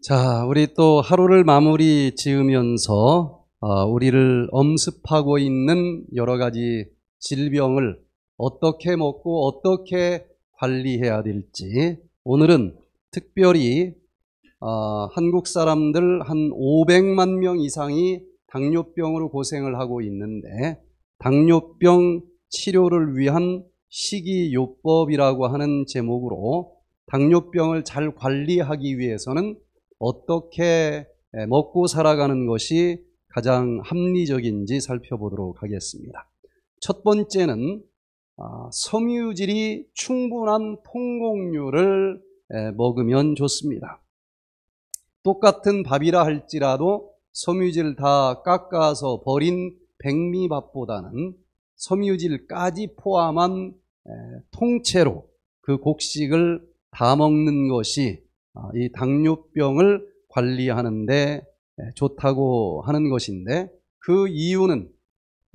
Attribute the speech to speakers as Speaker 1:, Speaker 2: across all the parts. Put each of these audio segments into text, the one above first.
Speaker 1: 자, 우리 또 하루를 마무리 지으면서 어, 우리를 엄습하고 있는 여러 가지 질병을 어떻게 먹고 어떻게 관리해야 될지 오늘은 특별히 어, 한국 사람들 한 500만 명 이상이 당뇨병으로 고생을 하고 있는데 당뇨병 치료를 위한 식이요법이라고 하는 제목으로 당뇨병을 잘 관리하기 위해서는 어떻게 예, 먹고 살아가는 것이 가장 합리적인지 살펴보도록 하겠습니다. 첫 번째는 아, 섬유질이 충분한 통곡류를 예, 먹으면 좋습니다. 똑같은 밥이라 할지라도 섬유질 다 깎아서 버린 백미밥보다는 섬유질까지 포함한 예, 통째로 그 곡식을 다 먹는 것이 아, 이 당뇨병을 관리하는데 예, 좋다고 하는 것인데 그 이유는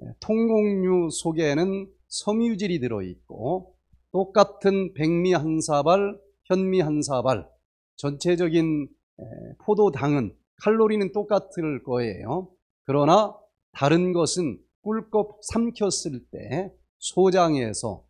Speaker 1: 예, 통곡류 속에는 섬유질이 들어있고 똑같은 백미 한 사발, 현미 한 사발, 전체적인 예, 포도당은 칼로리는 똑같을 거예요. 그러나 다른 것은 꿀꺽 삼켰을 때 소장에서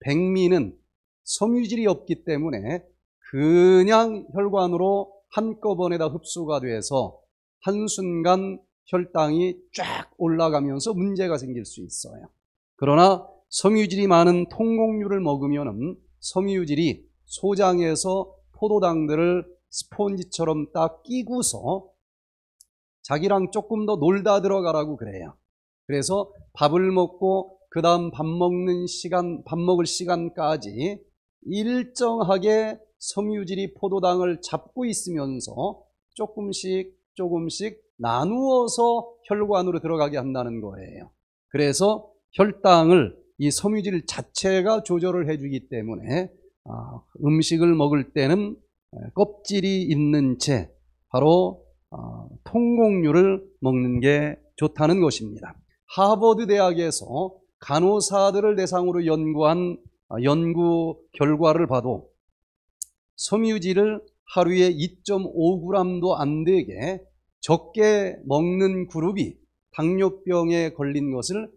Speaker 1: 백미는 섬유질이 없기 때문에 그냥 혈관으로 한꺼번에 다 흡수가 돼서 한순간 혈당이 쫙 올라가면서 문제가 생길 수 있어요. 그러나 섬유질이 많은 통곡류를 먹으면 섬유질이 소장에서 포도당들을 스폰지처럼 딱 끼고서 자기랑 조금 더 놀다 들어가라고 그래요. 그래서 밥을 먹고 그 다음 밥 먹는 시간, 밥 먹을 시간까지 일정하게 섬유질이 포도당을 잡고 있으면서 조금씩 조금씩 나누어서 혈관으로 들어가게 한다는 거예요. 그래서 혈당을 이 섬유질 자체가 조절을 해주기 때문에 아, 음식을 먹을 때는 껍질이 있는 채 바로 아, 통곡류를 먹는 게 좋다는 것입니다. 하버드 대학에서 간호사들을 대상으로 연구한 아, 연구 결과를 봐도 섬유질을 하루에 2.5g도 안 되게 적게 먹는 그룹이 당뇨병에 걸린 것을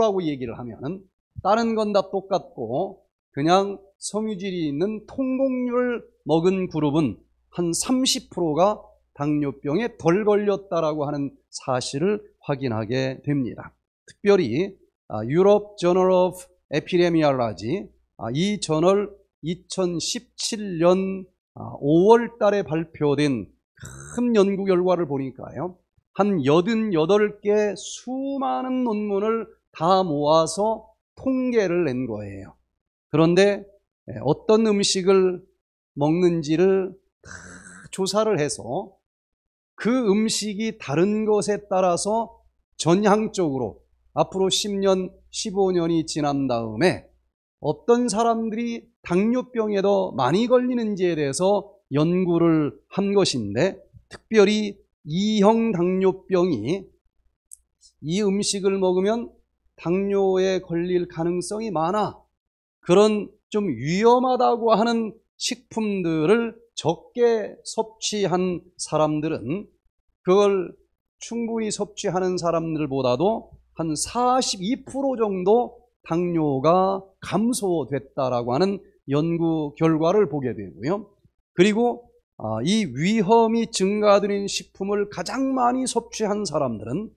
Speaker 1: 100%라고 얘기를 하면은 다른 건 다 똑같고 그냥 섬유질이 있는 통곡률 먹은 그룹은 한 30%가 당뇨병에 덜 걸렸다라고 하는 사실을 확인하게 됩니다. 특별히 아, 유럽 저널 오브 에피레미알라지이 아, 저널 2017년 5월 아, 달에 발표된 큰 연구 결과를 보니까요. 한 88개 수많은 논문을 다 모아서 통계를 낸 거예요. 그런데 예, 어떤 음식을 먹는지를 다 조사를 해서 그 음식이 다른 것에 따라서 전향적으로 앞으로 10년, 15년이 지난 다음에 어떤 사람들이 당뇨병에도 많이 걸리는지에 대해서 연구를 한 것인데 특별히 이형 당뇨병이 이 음식을 먹으면 당뇨에 걸릴 가능성이 많아 그런 좀 위험하다고 하는 식품들을 적게 섭취한 사람들은 그걸 충분히 섭취하는 사람들보다도 한 42% 정도 당뇨가 감소됐다라고 하는 연구 결과를 보게 되고요. 그리고 아, 이 위험이 증가드린 식품을 가장 많이 섭취한 사람들은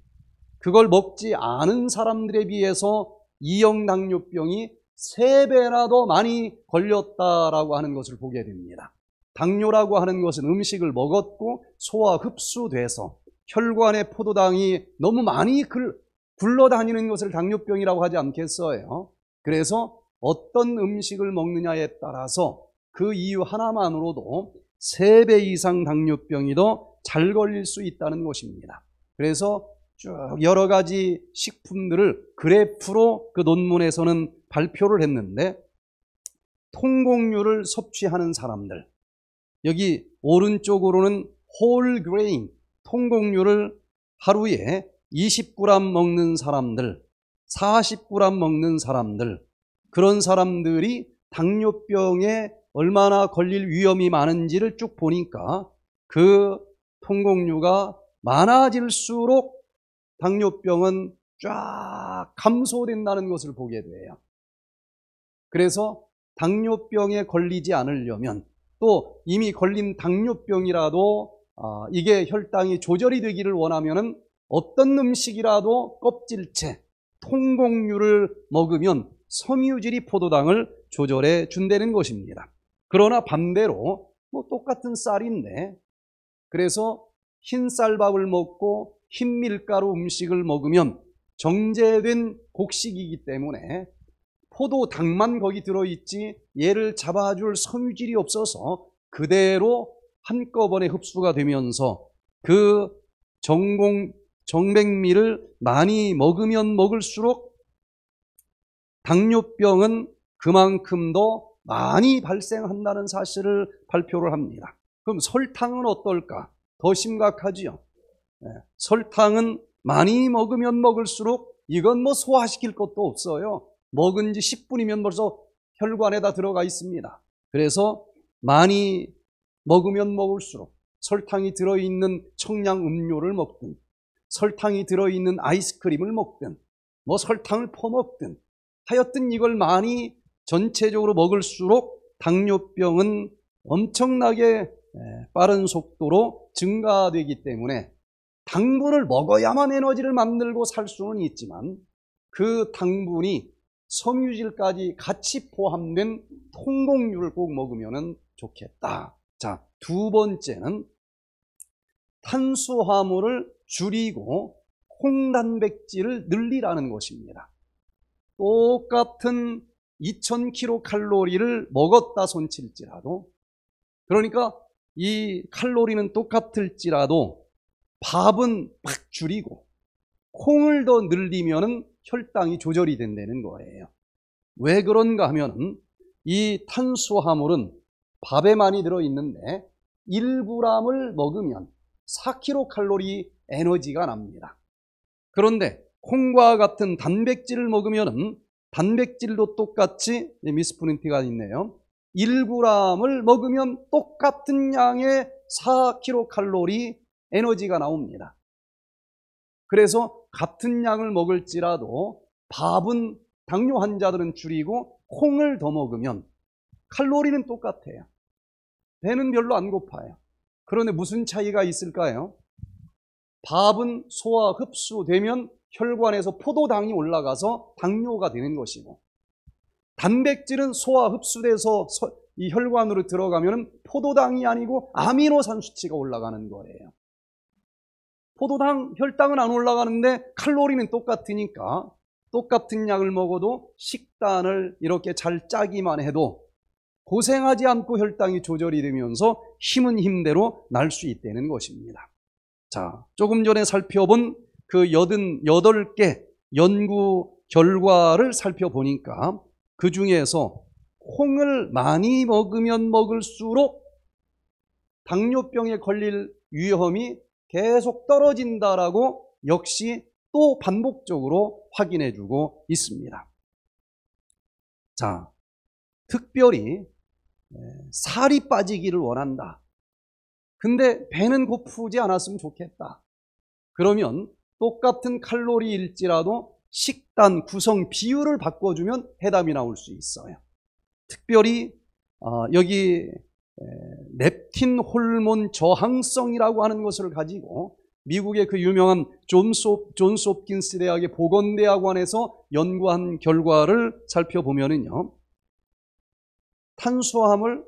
Speaker 1: 그걸 먹지 않은 사람들에 비해서 2형 당뇨병이 3배나 더 많이 걸렸다라고 하는 것을 보게 됩니다. 당뇨라고 하는 것은 음식을 먹었고 소화 흡수돼서 혈관의 포도당이 너무 많이 굴러다니는 것을 당뇨병이라고 하지 않겠어요. 그래서 어떤 음식을 먹느냐에 따라서 그 이유 하나만으로도 3배 이상 당뇨병이 더 잘 걸릴 수 있다는 것입니다. 그래서 쭉 여러 가지 식품들을 그래프로 그 논문에서는 발표를 했는데 통곡류를 섭취하는 사람들 여기 오른쪽으로는 홀 그레인 통곡류를 하루에 20g 먹는 사람들 40g 먹는 사람들 그런 사람들이 당뇨병에 얼마나 걸릴 위험이 많은지를 쭉 보니까 그 통곡류가 많아질수록 당뇨병은 쫙 감소된다는 것을 보게 돼요. 그래서 당뇨병에 걸리지 않으려면 또 이미 걸린 당뇨병이라도 아, 이게 혈당이 조절이 되기를 원하면 어떤 음식이라도 껍질채 통곡류를 먹으면 섬유질이 포도당을 조절해 준다는 것입니다. 그러나 반대로 뭐 똑같은 쌀인데 그래서 흰 쌀밥을 먹고 흰 밀가루 음식을 먹으면 정제된 곡식이기 때문에 포도당만 거기 들어있지 얘를 잡아줄 섬유질이 없어서 그대로 한꺼번에 흡수가 되면서 그 전공 정백미를 많이 먹으면 먹을수록 당뇨병은 그만큼도 많이 발생한다는 사실을 발표를 합니다. 그럼 설탕은 어떨까? 더 심각하지요. 네. 설탕은 많이 먹으면 먹을수록 이건 뭐 소화시킬 것도 없어요. 먹은 지 10분이면 벌써 혈관에다 들어가 있습니다. 그래서 많이 먹으면 먹을수록 설탕이 들어있는 청량 음료를 먹든 설탕이 들어있는 아이스크림을 먹든 뭐 설탕을 퍼먹든 하여튼 이걸 많이 전체적으로 먹을수록 당뇨병은 엄청나게 빠른 속도로 증가되기 때문에 당분을 먹어야만 에너지를 만들고 살 수는 있지만 그 당분이 섬유질까지 같이 포함된 통곡류를 꼭 먹으면 좋겠다. 자, 두 번째는 탄수화물을 줄이고 콩단백질을 늘리라는 것입니다. 똑같은 2000kcal 를 먹었다 손칠지라도 그러니까 이 칼로리는 똑같을지라도 밥은 팍 줄이고 콩을 더늘리면 혈당이 조절이 된다는 거예요. 왜 그런가 하면이 탄수화물은 밥에 많이 들어 있는데 1g을 먹으면 4kcal 에너지가 납니다. 그런데 콩과 같은 단백질을 먹으면 단백질도 똑같이 미스프린트가 있네요. 1g을 먹으면 똑같은 양의 4kcal 에너지가 나옵니다. 그래서 같은 양을 먹을지라도 밥은 당뇨 환자들은 줄이고 콩을 더 먹으면 칼로리는 똑같아요. 배는 별로 안 고파요. 그런데 무슨 차이가 있을까요? 밥은 소화 흡수되면 혈관에서 포도당이 올라가서 당뇨가 되는 것이고 단백질은 소화 흡수돼서 이 혈관으로 들어가면 포도당이 아니고 아미노산 수치가 올라가는 거예요. 포도당, 혈당은 안 올라가는데 칼로리는 똑같으니까 똑같은 약을 먹어도 식단을 이렇게 잘 짜기만 해도 고생하지 않고 혈당이 조절이 되면서 힘은 힘대로 날 수 있다는 것입니다. 자, 조금 전에 살펴본 그 여든 여덟 개 연구 결과를 살펴보니까 그 중에서 콩을 많이 먹으면 먹을수록 당뇨병에 걸릴 위험이 계속 떨어진다라고 역시 또 반복적으로 확인해 주고 있습니다. 자, 특별히 네, 살이 빠지기를 원한다. 근데 배는 고프지 않았으면 좋겠다. 그러면 똑같은 칼로리일지라도 식단 구성 비율을 바꿔주면 해답이 나올 수 있어요. 특별히 어, 여기 렙틴 호르몬 저항성이라고 하는 것을 가지고 미국의 그 유명한 존소, 존스홉킨스 대학의 보건대학원에서 연구한 결과를 살펴보면요 탄수화물,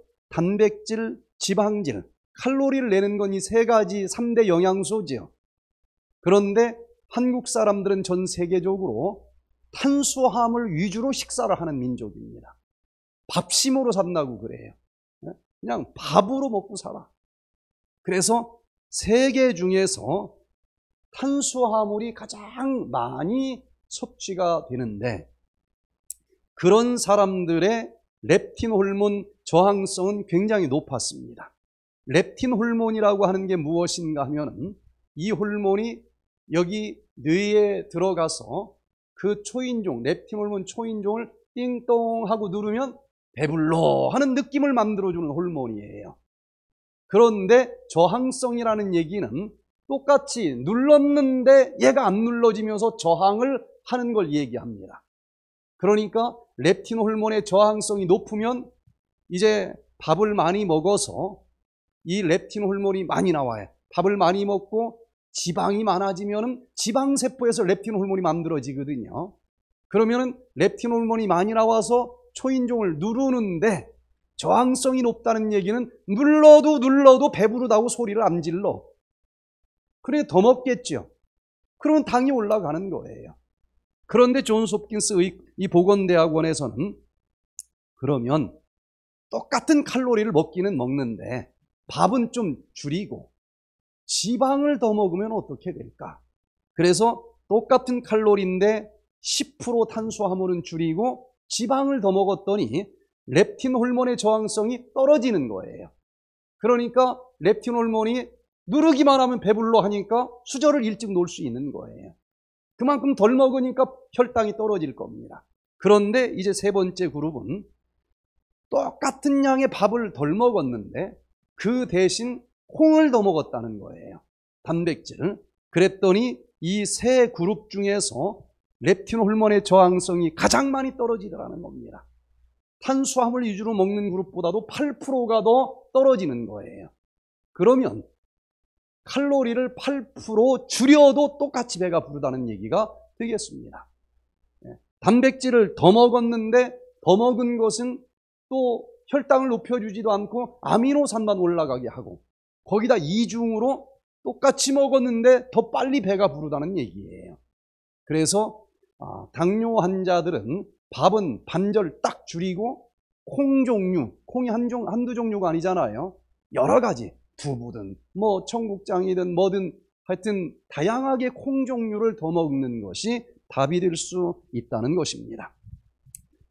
Speaker 1: 단백질, 지방질, 칼로리를 내는 건 이 세 가지 3대 영양소지요. 그런데 한국 사람들은 전 세계적으로 탄수화물 위주로 식사를 하는 민족입니다. 밥심으로 산다고 그래요. 네? 그냥 밥으로 먹고 살아. 그래서 세계 중에서 탄수화물이 가장 많이 섭취가 되는데 그런 사람들의 렙틴 호르몬 저항성은 굉장히 높았습니다. 렙틴 호르몬이라고 하는 게 무엇인가 하면이 호르몬이 여기 뇌에 들어가서 그 초인종, 렙틴홀몬 초인종을 띵동 하고 누르면 배불러 하는 느낌을 만들어주는 호르몬이에요. 그런데 저항성이라는 얘기는 똑같이 눌렀는데 얘가 안 눌러지면서 저항을 하는 걸 얘기합니다. 그러니까 렙틴 호르몬의 저항성이 높으면 이제 밥을 많이 먹어서 이 렙틴 호르몬이 많이 나와요. 밥을 많이 먹고 지방이 많아지면 지방 세포에서 렙틴 호르몬이 만들어지거든요. 그러면 렙틴 호르몬이 많이 나와서 초인종을 누르는데 저항성이 높다는 얘기는 눌러도 눌러도 배부르다고 소리를 안 질러. 그래 더 먹겠죠. 그러면 당이 올라가는 거예요. 그런데 존스홉킨스 이 보건대학원에서는 그러면 똑같은 칼로리를 먹기는 먹는데 밥은 좀 줄이고 지방을 더 먹으면 어떻게 될까? 그래서 똑같은 칼로리인데 10% 탄수화물은 줄이고 지방을 더 먹었더니 렙틴 호르몬의 저항성이 떨어지는 거예요. 그러니까 렙틴 호르몬이 누르기만 하면 배불러 하니까 수저를 일찍 놓을 수 있는 거예요. 그만큼 덜 먹으니까 혈당이 떨어질 겁니다. 그런데 이제 세 번째 그룹은 똑같은 양의 밥을 덜 먹었는데 그 대신 콩을 더 먹었다는 거예요. 단백질을. 그랬더니 이 세 그룹 중에서 렙틴 호르몬의 저항성이 가장 많이 떨어지더라는 겁니다. 탄수화물 위주로 먹는 그룹보다도 8%가 더 떨어지는 거예요. 그러면 칼로리를 8% 줄여도 똑같이 배가 부르다는 얘기가 되겠습니다. 예, 단백질을 더 먹었는데 더 먹은 것은 또 혈당을 높여주지도 않고 아미노산만 올라가게 하고 거기다 이중으로 똑같이 먹었는데 더 빨리 배가 부르다는 얘기예요. 그래서 아, 당뇨 환자들은 밥은 반절 딱 줄이고 콩 종류, 콩이 한 종, 한두 종류가 아니잖아요. 여러 가지 두부든 뭐 청국장이든 뭐든 하여튼 다양하게 콩 종류를 더 먹는 것이 답이 될 수 있다는 것입니다.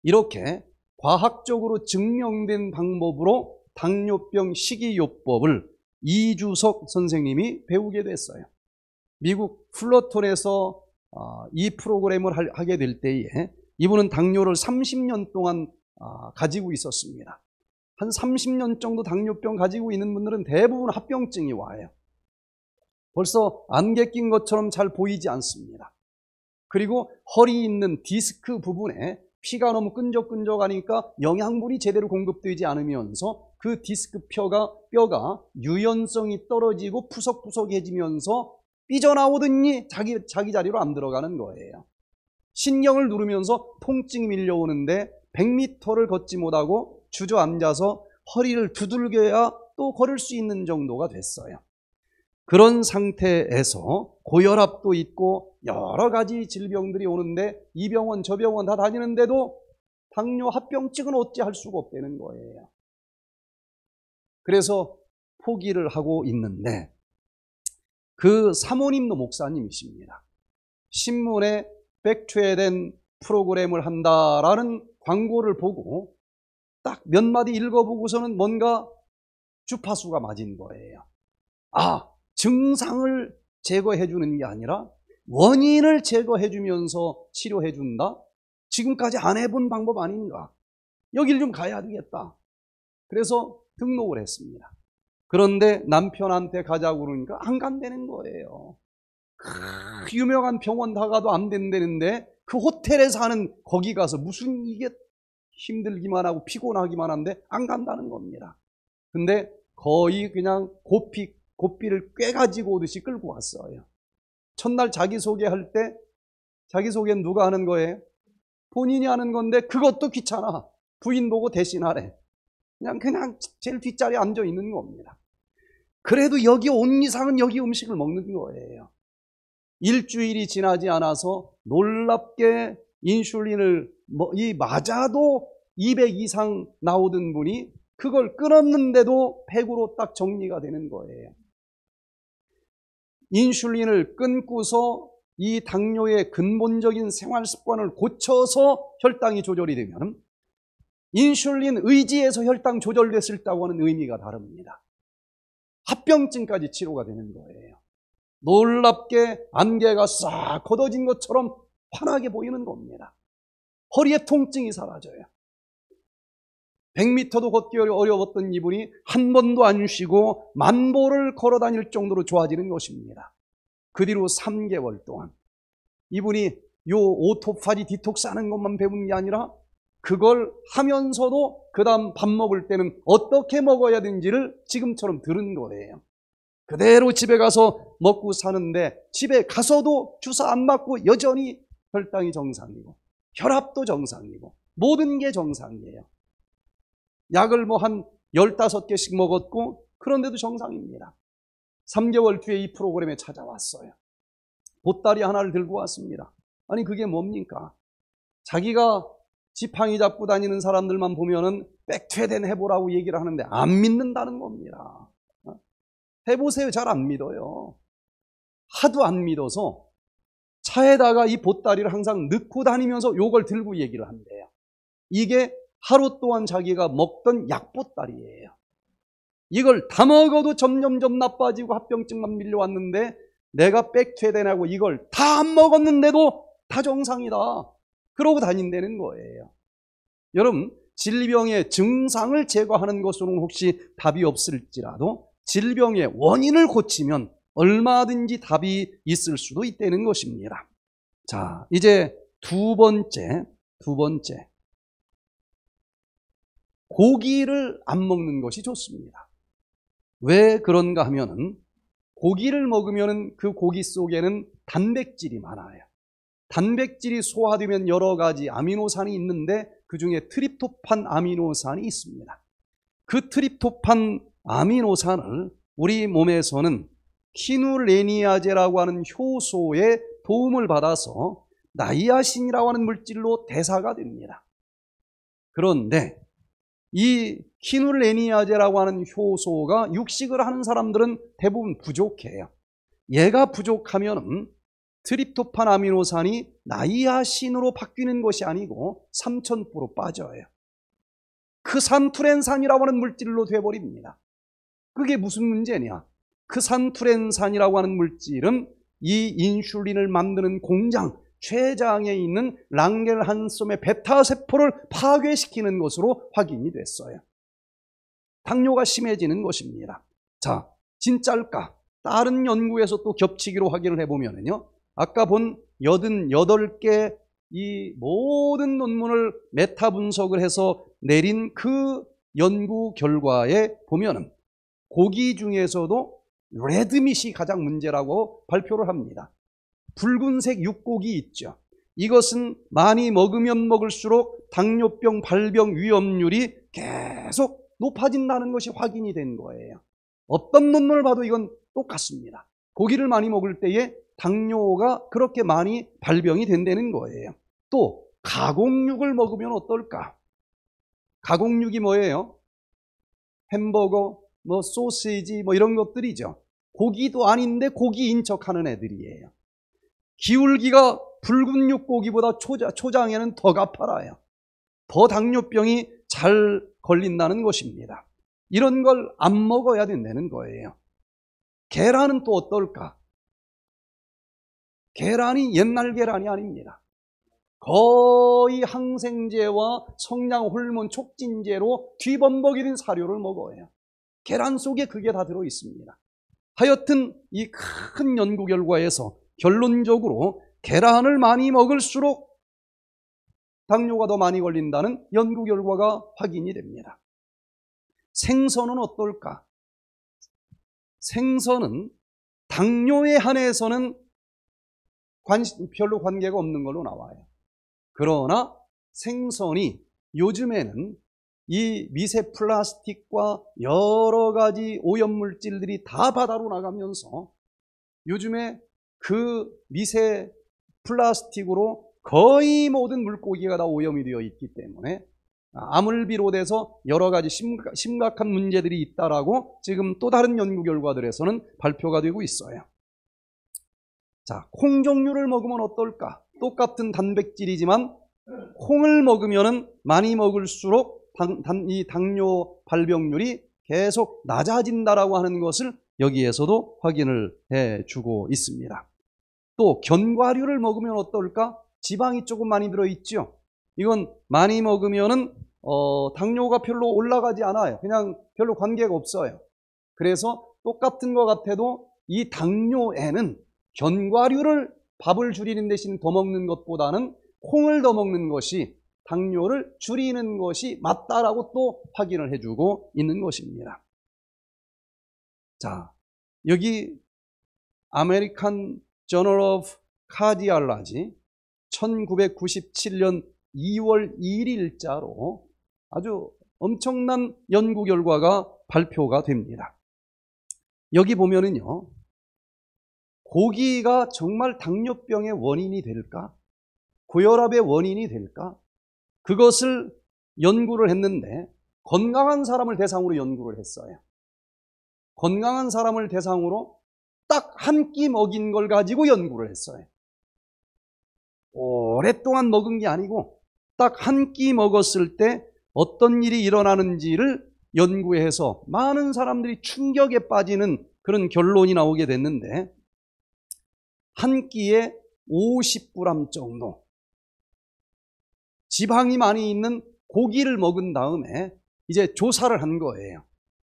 Speaker 1: 이렇게 과학적으로 증명된 방법으로 당뇨병 식이요법을 이주석 선생님이 배우게 됐어요. 미국 플러톤에서 아, 이 프로그램을 하게 될 때에 이분은 당뇨를 30년 동안 아, 가지고 있었습니다. 한 30년 정도 당뇨병 가지고 있는 분들은 대부분 합병증이 와요. 벌써 안개 낀 것처럼 잘 보이지 않습니다. 그리고 허리 있는 디스크 부분에 피가 너무 끈적끈적하니까 영양분이 제대로 공급되지 않으면서 그 디스크 뼈가, 뼈가 유연성이 떨어지고 푸석푸석해지면서 삐져나오더니 자기, 자기 자리로 안 들어가는 거예요. 신경을 누르면서 통증이 밀려오는데 100m를 걷지 못하고 주저앉아서 허리를 두들겨야 또 걸을 수 있는 정도가 됐어요. 그런 상태에서 고혈압도 있고 여러 가지 질병들이 오는데 이 병원 저 병원 다 다니는데도 당뇨 합병증은 어찌할 수가 없다는 거예요. 그래서 포기를 하고 있는데 그 사모님도 목사님이십니다. 신문에 백에된 프로그램을 한다라는 광고를 보고 딱 몇 마디 읽어보고서는 뭔가 주파수가 맞은 거예요. 아, 증상을 제거해 주는 게 아니라 원인을 제거해 주면서 치료해 준다? 지금까지 안 해본 방법 아닌가? 여길 좀 가야 되겠다. 그래서 등록을 했습니다. 그런데 남편한테 가자고 그러니까 안 간다는 거예요. 아. 그 유명한 병원 다 가도 안 된다는데 그호텔에사는 거기 가서 무슨 이게 힘들기만 하고 피곤하기만 한데 안 간다는 겁니다. 근데 거의 그냥 고피, 고삐를 꽤가지고 오듯이 끌고 왔어요. 첫날 자기소개할 때 자기소개는 누가 하는 거예요? 본인이 하는 건데 그것도 귀찮아. 부인 보고 대신하래. 그냥 그냥 제일 뒷자리에 앉아 있는 겁니다. 그래도 여기 온 이상은 여기 음식을 먹는 거예요. 일주일이 지나지 않아서 놀랍게 인슐린을 뭐, 이 맞아도 200 이상 나오던 분이 그걸 끊었는데도 100으로 딱 정리가 되는 거예요. 인슐린을 끊고서 이 당뇨의 근본적인 생활 습관을 고쳐서 혈당이 조절이 되면 인슐린 의지에서 혈당 조절됐을다고 하는 의미가 다릅니다. 합병증까지 치료가 되는 거예요. 놀랍게 안개가 싹 걷어진 것처럼 환하게 보이는 겁니다. 허리에 통증이 사라져요. 100m도 걷기 어려웠던 이분이 한 번도 안 쉬고 만보를 걸어 다닐 정도로 좋아지는 것입니다. 그 뒤로 3개월 동안 이분이 요 오토파지 디톡스 하는 것만 배운 게 아니라 그걸 하면서도 그 다음 밥 먹을 때는 어떻게 먹어야 되는지를 지금처럼 들은 거예요. 그대로 집에 가서 먹고 사는데 집에 가서도 주사 안 맞고 여전히 혈당이 정상이고 혈압도 정상이고 모든 게 정상이에요. 약을 뭐 한 15개씩 먹었고 그런데도 정상입니다. 3개월 뒤에 이 프로그램에 찾아왔어요. 보따리 하나를 들고 왔습니다. 아니 그게 뭡니까? 자기가 지팡이 잡고 다니는 사람들만 보면은 백퇴된 해보라고 얘기를 하는데 안 믿는다는 겁니다. 어? 해보세요. 잘 안 믿어요. 하도 안 믿어서 차에다가 이 보따리를 항상 넣고 다니면서 요걸 들고 얘기를 한대요. 이게 하루 동안 자기가 먹던 약보따리예요. 이걸 다 먹어도 점점점 나빠지고 합병증만 밀려왔는데 내가 백퇴되냐고 이걸 다 안 먹었는데도 다 정상이다. 그러고 다닌다는 거예요. 여러분, 질병의 증상을 제거하는 것으로는 혹시 답이 없을지라도 질병의 원인을 고치면 얼마든지 답이 있을 수도 있다는 것입니다. 자, 이제 두 번째, 두 번째. 고기를 안 먹는 것이 좋습니다. 왜 그런가 하면은 고기를 먹으면그 고기 속에는 단백질이 많아요. 단백질이 소화되면 여러 가지 아미노산이 있는데 그 중에 트립토판 아미노산이 있습니다. 그 트립토판 아미노산을 우리 몸에서는 키누레니아제라고 하는 효소의 도움을 받아서 나이아신이라고 하는 물질로 대사가 됩니다. 그런데 이 키누레니아제라고 하는 효소가 육식을 하는 사람들은 대부분 부족해요. 얘가 부족하면 트립토판 아미노산이 나이아신으로 바뀌는 것이 아니고 삼천포로 빠져요. 그 산투렌산이라고 하는 물질로 돼버립니다. 그게 무슨 문제냐? 그 산투렌산이라고 하는 물질은 이 인슐린을 만드는 공장, 최장에 있는 랑겔한섬의 베타세포를 파괴시키는 것으로 확인이 됐어요. 당뇨가 심해지는 것입니다. 자, 진짜일까? 다른 연구에서 또 겹치기로 확인을 해보면요. 아까 본 88개 이 모든 논문을 메타 분석을 해서 내린 그 연구 결과에 보면은 고기 중에서도 레드밋이 가장 문제라고 발표를 합니다. 붉은색 육고기 있죠. 이것은 많이 먹으면 먹을수록 당뇨병 발병 위험률이 계속 높아진다는 것이 확인이 된 거예요. 어떤 논문을 봐도 이건 똑같습니다. 고기를 많이 먹을 때에 당뇨가 그렇게 많이 발병이 된다는 거예요. 또 가공육을 먹으면 어떨까? 가공육이 뭐예요? 햄버거, 뭐 소시지, 뭐 이런 것들이죠. 고기도 아닌데 고기인 척하는 애들이에요. 기울기가 붉은 육고기보다 초자, 초장에는 더 가파라요. 더 당뇨병이 잘 걸린다는 것입니다. 이런 걸 안 먹어야 된다는 거예요. 계란은 또 어떨까? 계란이 옛날 계란이 아닙니다. 거의 항생제와 성량 호르몬 촉진제로 뒤범벅이 된 사료를 먹어요. 계란 속에 그게 다 들어 있습니다. 하여튼 이 큰 연구 결과에서 결론적으로 계란을 많이 먹을수록 당뇨가 더 많이 걸린다는 연구 결과가 확인이 됩니다. 생선은 어떨까? 생선은 당뇨에 한해서는 관심, 별로 관계가 없는 걸로 나와요. 그러나 생선이 요즘에는 이 미세 플라스틱과 여러 가지 오염물질들이 다 바다로 나가면서 요즘에 그 미세 플라스틱으로 거의 모든 물고기가 다 오염이 되어 있기 때문에 암을 비롯해서 여러 가지 심각한 문제들이 있다라고 지금 또 다른 연구 결과들에서는 발표가 되고 있어요. 자, 콩 종류를 먹으면 어떨까? 똑같은 단백질이지만 콩을 먹으면 많이 먹을수록 당, 당, 이 당뇨 발병률이 계속 낮아진다라고 하는 것을 여기에서도 확인을 해주고 있습니다. 또 견과류를 먹으면 어떨까? 지방이 조금 많이 들어있죠. 이건 많이 먹으면 어, 당뇨가 별로 올라가지 않아요. 그냥 별로 관계가 없어요. 그래서 똑같은 것 같아도 이 당뇨에는 견과류를 밥을 줄이는 대신 더 먹는 것보다는 콩을 더 먹는 것이 당뇨를 줄이는 것이 맞다라고 또 확인을 해주고 있는 것입니다. 자, 여기 아메리칸 저널 오브 카디알라지 1997년 2월 1일자로 아주 엄청난 연구 결과가 발표가 됩니다. 여기 보면은요. 고기가 정말 당뇨병의 원인이 될까? 고혈압의 원인이 될까? 그것을 연구를 했는데 건강한 사람을 대상으로 연구를 했어요. 건강한 사람을 대상으로 딱 한 끼 먹인 걸 가지고 연구를 했어요. 오랫동안 먹은 게 아니고 딱 한 끼 먹었을 때 어떤 일이 일어나는지를 연구해서 많은 사람들이 충격에 빠지는 그런 결론이 나오게 됐는데 한 끼에 50g 정도 지방이 많이 있는 고기를 먹은 다음에 이제 조사를 한 거예요.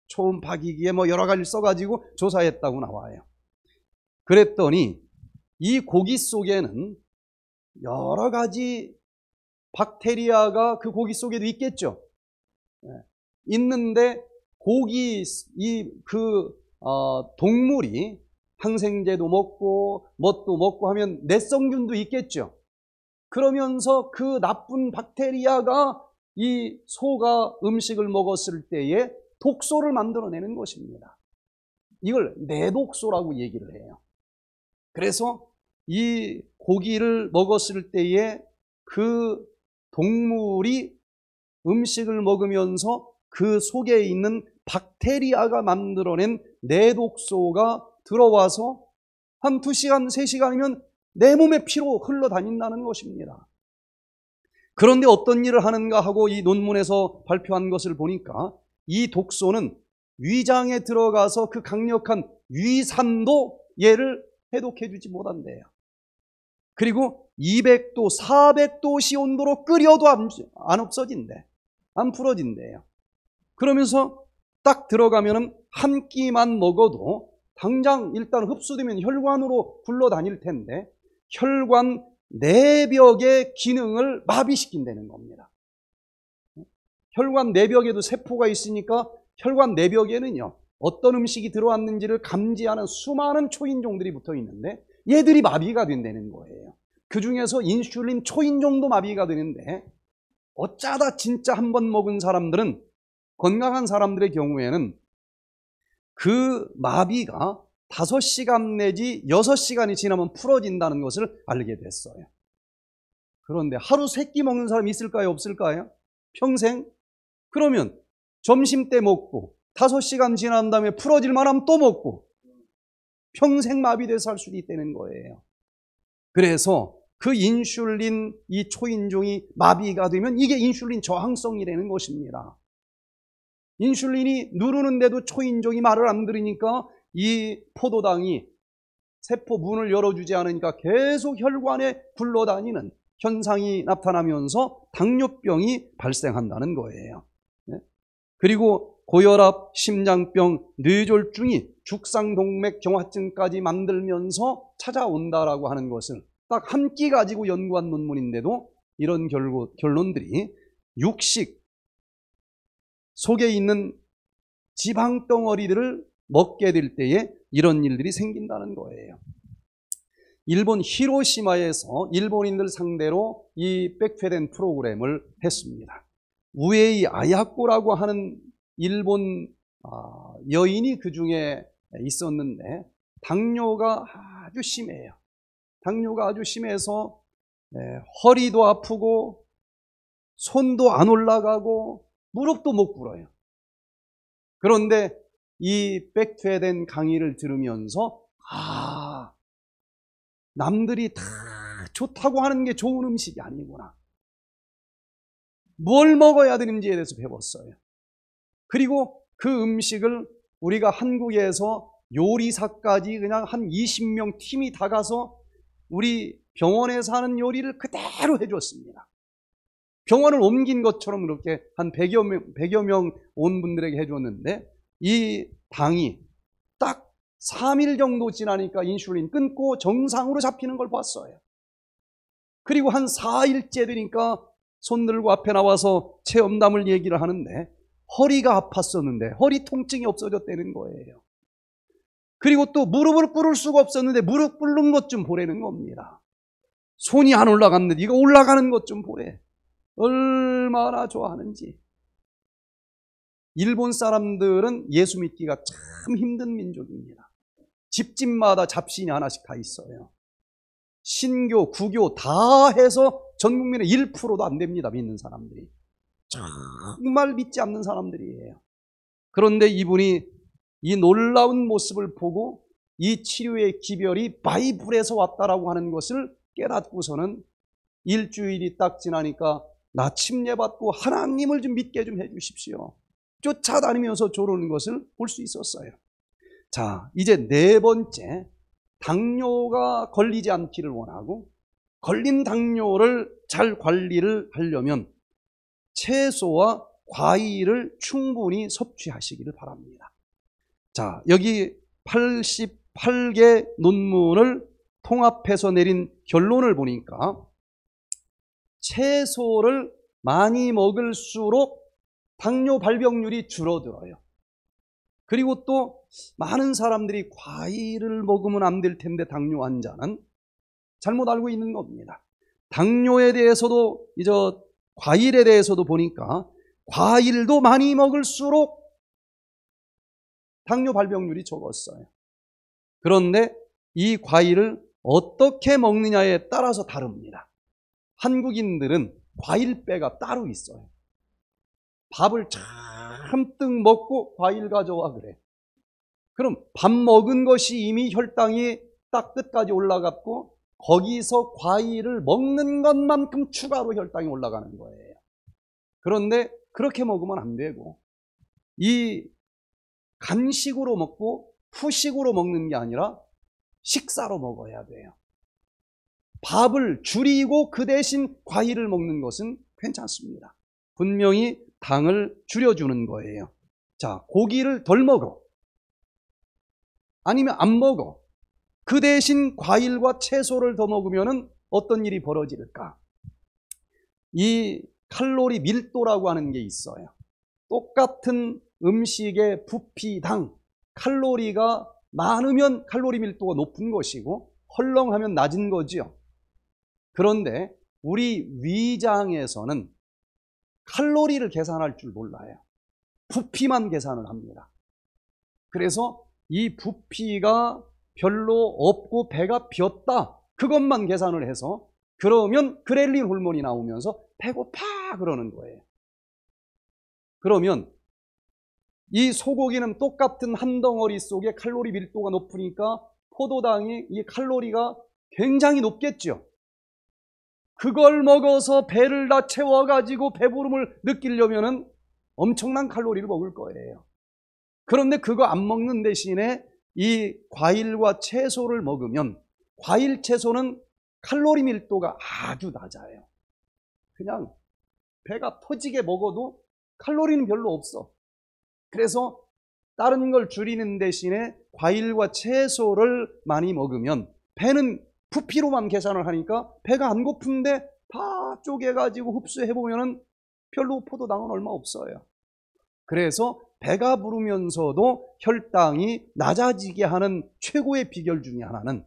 Speaker 1: 초음파 기기에 뭐 여러 가지 써가지고 조사했다고 나와요. 그랬더니 이 고기 속에는 여러 가지 박테리아가 그 고기 속에도 있겠죠. 예. 있는데 고기 이 그 어, 동물이 항생제도 먹고 멋도 먹고 하면 내성균도 있겠죠. 그러면서 그 나쁜 박테리아가 이 소가 음식을 먹었을 때에 독소를 만들어내는 것입니다. 이걸 내독소라고 얘기를 해요. 그래서 이 고기를 먹었을 때에 그 동물이 음식을 먹으면서 그 속에 있는 박테리아가 만들어낸 내독소가 들어와서 한 2시간, 3시간이면 내 몸의 피로 흘러다닌다는 것입니다. 그런데 어떤 일을 하는가 하고 이 논문에서 발표한 것을 보니까 이 독소는 위장에 들어가서 그 강력한 위산도 얘를 해독해 주지 못한대요. 그리고 200도, 400도씨 온도로 끓여도 안 없어진대. 안 풀어진대요. 그러면서 딱들어가면한 끼만 먹어도 당장 일단 흡수되면 혈관으로 굴러다닐 텐데 혈관 내벽의 기능을 마비시킨다는 겁니다. 혈관 내벽에도 세포가 있으니까 혈관 내벽에는요 어떤 음식이 들어왔는지를 감지하는 수많은 초인종들이 붙어 있는데 얘들이 마비가 된다는 거예요. 그 중에서 인슐린 초인종도 마비가 되는데 어쩌다 진짜 한 번 먹은 사람들은 건강한 사람들의 경우에는 그 마비가 5시간 내지 6시간이 지나면 풀어진다는 것을 알게 됐어요. 그런데 하루 세 끼 먹는 사람이 있을까요? 없을까요? 평생? 그러면 점심 때 먹고 5시간 지난 다음에 풀어질 만하면 또 먹고 평생 마비돼서 살 수도 있다는 거예요. 그래서 그 인슐린 이 초인종이 마비가 되면 이게 인슐린 저항성이되는 것입니다. 인슐린이 누르는데도 초인종이 말을 안 들으니까 이 포도당이 세포 문을 열어주지 않으니까 계속 혈관에 굴러다니는 현상이 나타나면서 당뇨병이 발생한다는 거예요. 네. 그리고 고혈압, 심장병, 뇌졸중이 죽상동맥 경화증까지 만들면서 찾아온다라고 하는 것은 딱 한 끼 가지고 연구한 논문인데도 이런 결론들이 육식, 속에 있는 지방 덩어리들을 먹게 될 때에 이런 일들이 생긴다는 거예요. 일본 히로시마에서 일본인들 상대로 이백패된 프로그램을 했습니다. 우에이 아야코라고 하는 일본 아, 여인이 그 중에 있었는데 당뇨가 아주 심해요. 당뇨가 아주 심해서 네, 허리도 아프고 손도 안 올라가고 무릎도 못 꿇어요. 그런데 이 백퇴된 강의를 들으면서 아 남들이 다 좋다고 하는 게 좋은 음식이 아니구나. 뭘 먹어야 되는지에 대해서 배웠어요. 그리고 그 음식을 우리가 한국에서 요리사까지 그냥 한 20명 팀이 다 가서 우리 병원에 사는 요리를 그대로 해줬습니다. 병원을 옮긴 것처럼 그렇게 한 100여 명, 100여 명 온 분들에게 해줬는데 이 당이 딱 3일 정도 지나니까 인슐린 끊고 정상으로 잡히는 걸 봤어요. 그리고 한 4일째 되니까 손 들고 앞에 나와서 체험담을 얘기를 하는데 허리가 아팠었는데 허리 통증이 없어졌다는 거예요. 그리고 또 무릎을 꿇을 수가 없었는데 무릎 꿇는 것 좀 보라는 겁니다. 손이 안 올라갔는데 네가 올라가는 것 좀 보래. 얼마나 좋아하는지. 일본 사람들은 예수 믿기가 참 힘든 민족입니다. 집집마다 잡신이 하나씩 다 있어요. 신교, 구교 다 해서 전 국민의 1%도 안 됩니다. 믿는 사람들이. 정말 믿지 않는 사람들이에요. 그런데 이분이 이 놀라운 모습을 보고 이 치료의 기별이 바이블에서 왔다라고 하는 것을 깨닫고서는 일주일이 딱 지나니까 나 침례받고 하나님을 좀 믿게 좀 해주십시오. 쫓아다니면서 조르는 것을 볼 수 있었어요. 자, 이제 네 번째, 당뇨가 걸리지 않기를 원하고, 걸린 당뇨를 잘 관리를 하려면 채소와 과일을 충분히 섭취하시기를 바랍니다. 자, 여기 88개 논문을 통합해서 내린 결론을 보니까 채소를 많이 먹을수록 당뇨 발병률이 줄어들어요. 그리고 또 많은 사람들이 과일을 먹으면 안 될 텐데 당뇨 환자는 잘못 알고 있는 겁니다. 당뇨에 대해서도 이제 과일에 대해서도 보니까 과일도 많이 먹을수록 당뇨 발병률이 적었어요. 그런데 이 과일을 어떻게 먹느냐에 따라서 다릅니다. 한국인들은 과일배가 따로 있어요. 밥을 참뜩 먹고 과일 가져와 그래. 그럼 밥 먹은 것이 이미 혈당이 딱 끝까지 올라갔고 거기서 과일을 먹는 것만큼 추가로 혈당이 올라가는 거예요. 그런데 그렇게 먹으면 안 되고 이 간식으로 먹고 후식으로 먹는 게 아니라 식사로 먹어야 돼요. 밥을 줄이고 그 대신 과일을 먹는 것은 괜찮습니다. 분명히 당을 줄여주는 거예요. 자, 고기를 덜 먹어. 아니면 안 먹어. 그 대신 과일과 채소를 더 먹으면 어떤 일이 벌어질까? 이 칼로리 밀도라고 하는 게 있어요. 똑같은 음식의 부피당 칼로리가 많으면 칼로리 밀도가 높은 것이고 헐렁하면 낮은 거지요. 그런데 우리 위장에서는 칼로리를 계산할 줄 몰라요. 부피만 계산을 합니다. 그래서 이 부피가 별로 없고 배가 비었다. 그것만 계산을 해서 그러면 그렐린 호르몬이 나오면서 배고파 그러는 거예요. 그러면 이 소고기는 똑같은 한 덩어리 속에 칼로리 밀도가 높으니까 포도당이 이 칼로리가 굉장히 높겠죠. 그걸 먹어서 배를 다 채워가지고 배부름을 느끼려면 엄청난 칼로리를 먹을 거예요. 그런데 그거 안 먹는 대신에 이 과일과 채소를 먹으면 과일 채소는 칼로리 밀도가 아주 낮아요. 그냥 배가 퍼지게 먹어도 칼로리는 별로 없어. 그래서 다른 걸 줄이는 대신에 과일과 채소를 많이 먹으면 배는 부피로만 계산을 하니까 배가 안 고픈데 다 쪼개가지고 흡수해보면은 별로 포도당은 얼마 없어요. 그래서 배가 부르면서도 혈당이 낮아지게 하는 최고의 비결 중의 하나는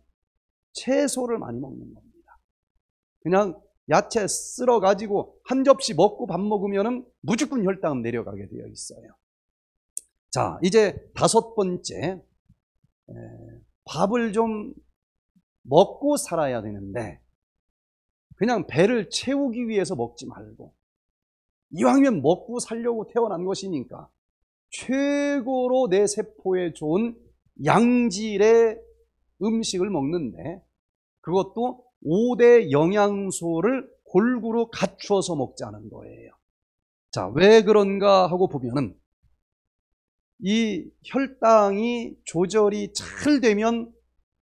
Speaker 1: 채소를 많이 먹는 겁니다. 그냥 야채 쓸어 가지고 한 접시 먹고 밥 먹으면은 무조건 혈당 은 내려가게 되어 있어요. 자, 이제 다섯 번째 밥을 좀 먹고 살아야 되는데 그냥 배를 채우기 위해서 먹지 말고 이왕이면 먹고 살려고 태어난 것이니까 최고로 내 세포에 좋은 양질의 음식을 먹는데 그것도 5대 영양소를 골고루 갖추어서 먹자는 거예요. 자, 왜 그런가 하고 보면은 이 혈당이 조절이 잘 되면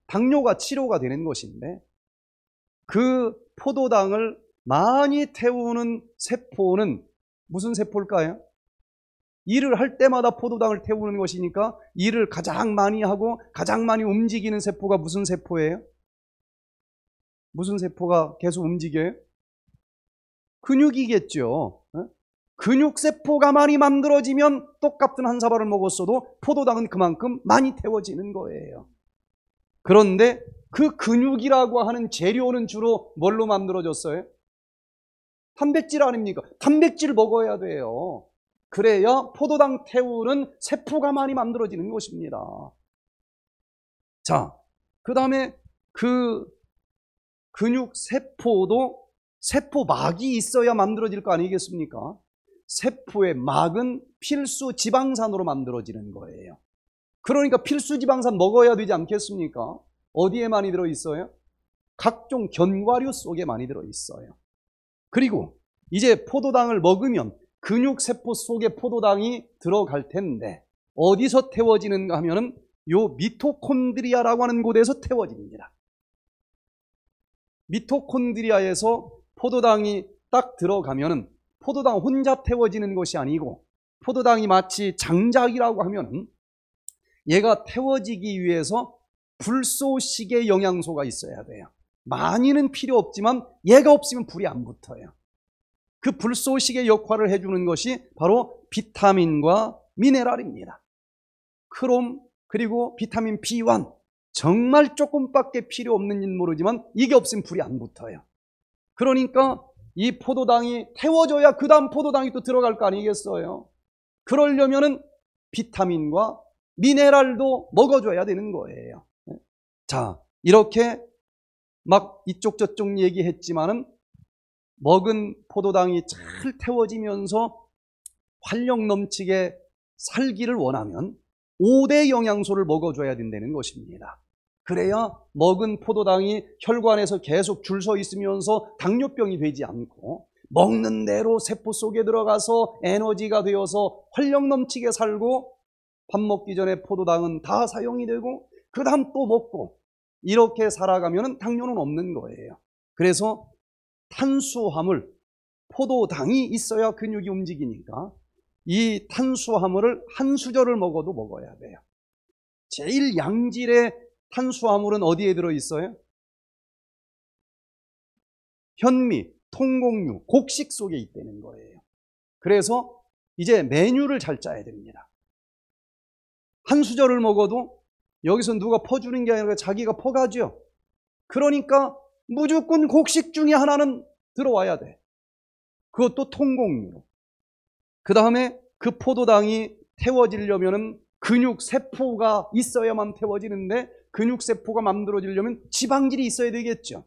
Speaker 1: 당뇨가 치료가 되는 것인데 그 포도당을 많이 태우는 세포는 무슨 세포일까요? 일을 할 때마다 포도당을 태우는 것이니까 일을 가장 많이 하고 가장 많이 움직이는 세포가 무슨 세포예요? 무슨 세포가 계속 움직여요? 근육이겠죠. 어? 근육세포가 많이 만들어지면 똑같은 한 사발을 먹었어도 포도당은 그만큼 많이 태워지는 거예요. 그런데 그 근육이라고 하는 재료는 주로 뭘로 만들어졌어요? 단백질 아닙니까? 단백질 먹어야 돼요. 그래야 포도당 태우는 세포가 많이 만들어지는 것입니다. 자, 그 다음에 그 근육 세포도 세포막이 있어야 만들어질 거 아니겠습니까? 세포의 막은 필수 지방산으로 만들어지는 거예요. 그러니까 필수 지방산 먹어야 되지 않겠습니까? 어디에 많이 들어 있어요? 각종 견과류 속에 많이 들어 있어요. 그리고 이제 포도당을 먹으면 근육 세포 속에 포도당이 들어갈 텐데 어디서 태워지는가 하면은 요 미토콘드리아라고 하는 곳에서 태워집니다. 미토콘드리아에서 포도당이 딱 들어가면은 포도당 혼자 태워지는 것이 아니고 포도당이 마치 장작이라고 하면은 얘가 태워지기 위해서 불소식의 영양소가 있어야 돼요. 많이는 필요 없지만 얘가 없으면 불이 안 붙어요. 그 불소식의 역할을 해주는 것이 바로 비타민과 미네랄입니다. 크롬 그리고 비타민 B1 정말 조금밖에 필요 없는지는 모르지만 이게 없으면 불이 안 붙어요. 그러니까 이 포도당이 태워져야 그 다음 포도당이 또 들어갈 거 아니겠어요? 그러려면은 비타민과 미네랄도 먹어줘야 되는 거예요. 네. 자, 이렇게 막 이쪽 저쪽 얘기했지만은 먹은 포도당이 잘 태워지면서 활력 넘치게 살기를 원하면 5대 영양소를 먹어줘야 된다는 것입니다. 그래야 먹은 포도당이 혈관에서 계속 줄 서 있으면서 당뇨병이 되지 않고 먹는 대로 세포 속에 들어가서 에너지가 되어서 활력 넘치게 살고 밥 먹기 전에 포도당은 다 사용이 되고 그 다음 또 먹고 이렇게 살아가면 당뇨는 없는 거예요. 그래서 탄수화물, 포도당이 있어야 근육이 움직이니까 이 탄수화물을 한 수저를 먹어도 먹어야 돼요. 제일 양질의 탄수화물은 어디에 들어있어요? 현미, 통곡류, 곡식 속에 있다는 거예요. 그래서 이제 메뉴를 잘 짜야 됩니다. 한 수저를 먹어도 여기서 누가 퍼주는 게 아니라 자기가 퍼가지요. 그러니까 무조건 곡식 중에 하나는 들어와야 돼. 그것도 통곡류그 다음에 그 포도당이 태워지려면 근육 세포가 있어야만 태워지는데 근육 세포가 만들어지려면 지방질이 있어야 되겠죠.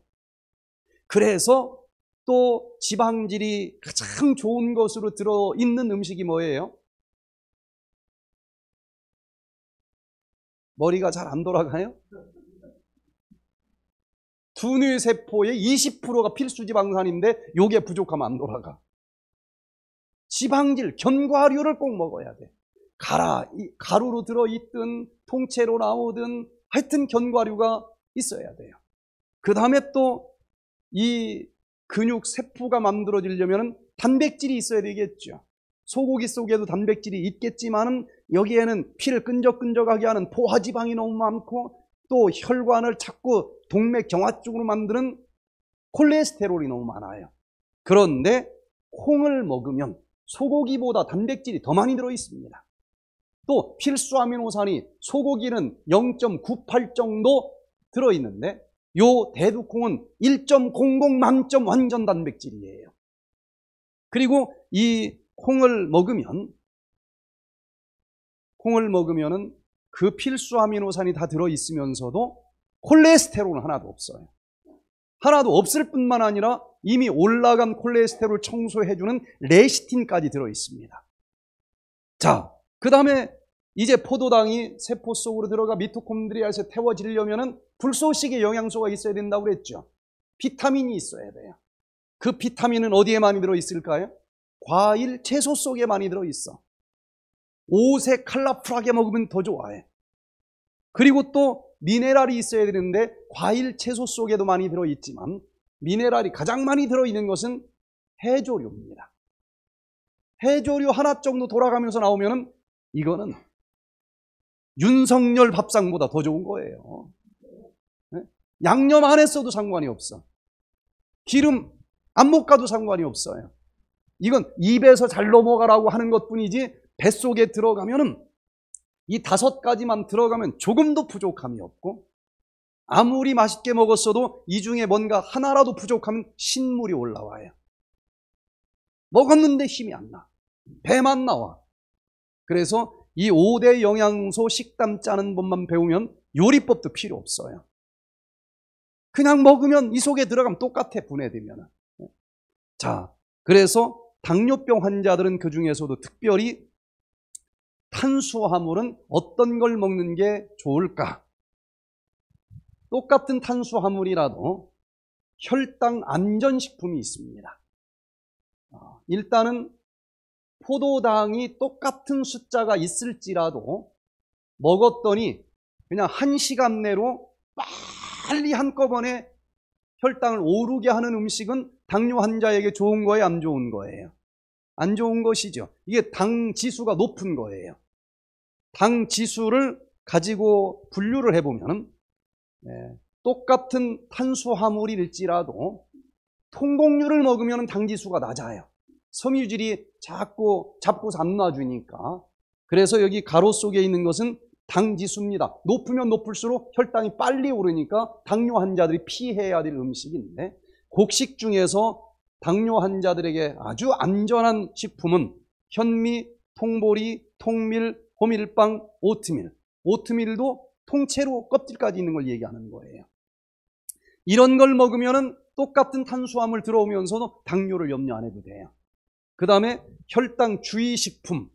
Speaker 1: 그래서 또 지방질이 가장 좋은 것으로 들어있는 음식이 뭐예요? 머리가 잘 안 돌아가요? 두뇌 세포의 20%가 필수 지방산인데 요게 부족하면 안 돌아가. 지방질, 견과류를 꼭 먹어야 돼. 가라, 가루로 들어있든 통째로 나오든 하여튼 견과류가 있어야 돼요. 그 다음에 또 이 근육 세포가 만들어지려면 단백질이 있어야 되겠죠. 소고기 속에도 단백질이 있겠지만은 여기에는 피를 끈적끈적하게 하는 포화지방이 너무 많고 또 혈관을 자꾸 동맥 경화쪽으로 만드는 콜레스테롤이 너무 많아요. 그런데 콩을 먹으면 소고기보다 단백질이 더 많이 들어 있습니다. 또 필수 아미노산이 소고기는 0.98 정도 들어 있는데 요 대두콩은 1.00만점 완전 단백질이에요. 그리고 이 콩을 먹으면 콩을 먹으면은 그 필수 아미노산이 다 들어 있으면서도 콜레스테롤은 하나도 없어요. 하나도 없을 뿐만 아니라 이미 올라간 콜레스테롤 청소해주는 레시틴까지 들어 있습니다. 자, 그 다음에 이제 포도당이 세포 속으로 들어가 미토콘드리아에서 태워지려면은 불소식의 영양소가 있어야 된다고 그랬죠. 비타민이 있어야 돼요. 그 비타민은 어디에 많이 들어 있을까요? 과일, 채소 속에 많이 들어 있어. 옷에 칼라풀하게 먹으면 더 좋아해. 그리고 또 미네랄이 있어야 되는데 과일 채소 속에도 많이 들어있지만 미네랄이 가장 많이 들어있는 것은 해조류입니다. 해조류 하나 정도 돌아가면서 나오면은 이거는 윤석열 밥상보다 더 좋은 거예요. 네? 양념 안 했어도 상관이 없어. 기름 안먹아도 상관이 없어요. 이건 입에서 잘 넘어가라고 하는 것 뿐이지 뱃속에 들어가면이 다섯 가지만 들어가면 조금도 부족함이 없고 아무리 맛있게 먹었어도 이 중에 뭔가 하나라도 부족하면 신물이 올라와요. 먹었는데 힘이 안 나. 배만 나와. 그래서 이 5대 영양소 식단 짜는 법만 배우면 요리법도 필요 없어요. 그냥 먹으면 이 속에 들어가면 똑같아, 분해되면. 자, 그래서 당뇨병 환자들은 그 중에서도 특별히 탄수화물은 어떤 걸 먹는 게 좋을까? 똑같은 탄수화물이라도 혈당 안전식품이 있습니다. 어, 일단은 포도당이 똑같은 숫자가 있을지라도 먹었더니 그냥 한 시간 내로 빨리 한꺼번에 혈당을 오르게 하는 음식은 당뇨 환자에게 좋은 거예요, 안 좋은 거예요? 안 좋은 것이죠. 이게 당 지수가 높은 거예요. 당 지수를 가지고 분류를 해보면 예, 똑같은 탄수화물일지라도 통곡류를 먹으면 당 지수가 낮아요. 섬유질이 자꾸 잡고 잡놔주니까 그래서 여기 가로 속에 있는 것은 당 지수입니다. 높으면 높을수록 혈당이 빨리 오르니까 당뇨 환자들이 피해야 될 음식인데 곡식 중에서 당뇨 환자들에게 아주 안전한 식품은 현미, 통보리, 통밀, 호밀빵, 오트밀. 오트밀도 통째로 껍질까지 있는 걸 얘기하는 거예요. 이런 걸먹으면 똑같은 탄수화물 들어오면서도 당뇨를 염려 안 해도 돼요. 그 다음에 혈당 주의식품.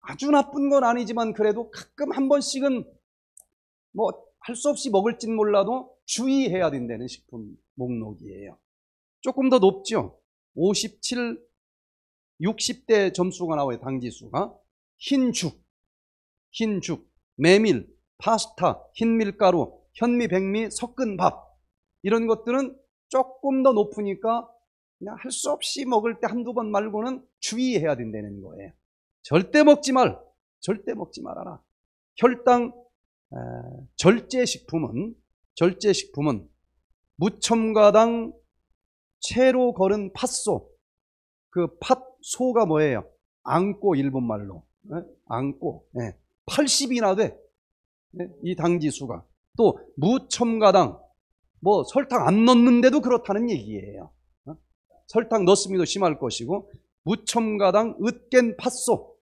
Speaker 1: 아주 나쁜 건 아니지만 그래도 가끔 한 번씩은 뭐 할 수 없이 먹을진 몰라도 주의해야 된다는 식품 목록이에요. 조금 더 높죠. 57, 60대 점수가 나와요. 당지수가. 흰죽, 흰죽, 메밀, 파스타, 흰밀가루, 현미, 백미, 섞은 밥 이런 것들은 조금 더 높으니까 그냥 할 수 없이 먹을 때 한두 번 말고는 주의해야 된다는 거예요. 절대 먹지 말, 절대 먹지 말아라. 혈당 절제식품은 절제식품은 무첨가당 채로 걸은 팥소. 그 팥소가 뭐예요? 안고 일본 말로. 네? 안고. 네. 80이나 돼. 네? 이 당지수가. 또 무첨가당. 뭐 설탕 안 넣는데도 그렇다는 얘기예요. 어? 설탕 넣었음에도 심할 것이고 무첨가당 으깬 팥소.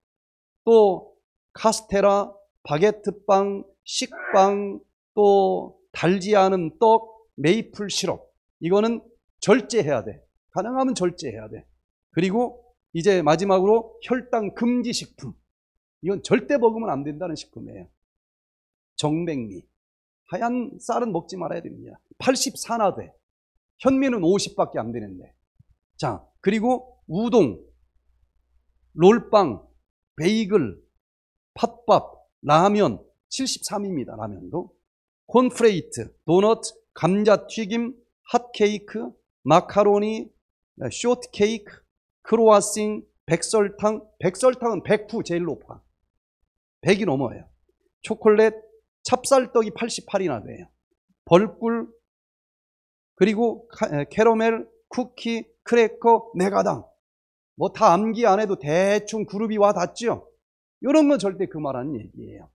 Speaker 1: 또 카스테라, 바게트빵, 식빵, 또 달지 않은 떡, 메이플 시럽. 이거는 절제해야 돼. 가능하면 절제해야 돼. 그리고 이제 마지막으로 혈당 금지 식품. 이건 절대 먹으면 안 된다는 식품이에요. 정백리 하얀 쌀은 먹지 말아야 됩니다. 84나 돼. 현미는 50밖에 안 되는데. 자, 그리고 우동, 롤빵, 베이글, 팥밥, 라면, 73입니다, 라면도. 콘프레이트, 도넛, 감자튀김, 핫케이크, 마카로니, 쇼트케이크, 크로아싱, 백설탕, 백설탕은 100프 제일 높아. 100이 넘어요. 초콜릿, 찹쌀떡이 88이나 돼요. 벌꿀, 그리고 캐러멜, 쿠키, 크래커, 메가당. 뭐 다 암기 안 해도 대충 그룹이 와 닿죠? 이런 건 절대 그말하는 얘기예요.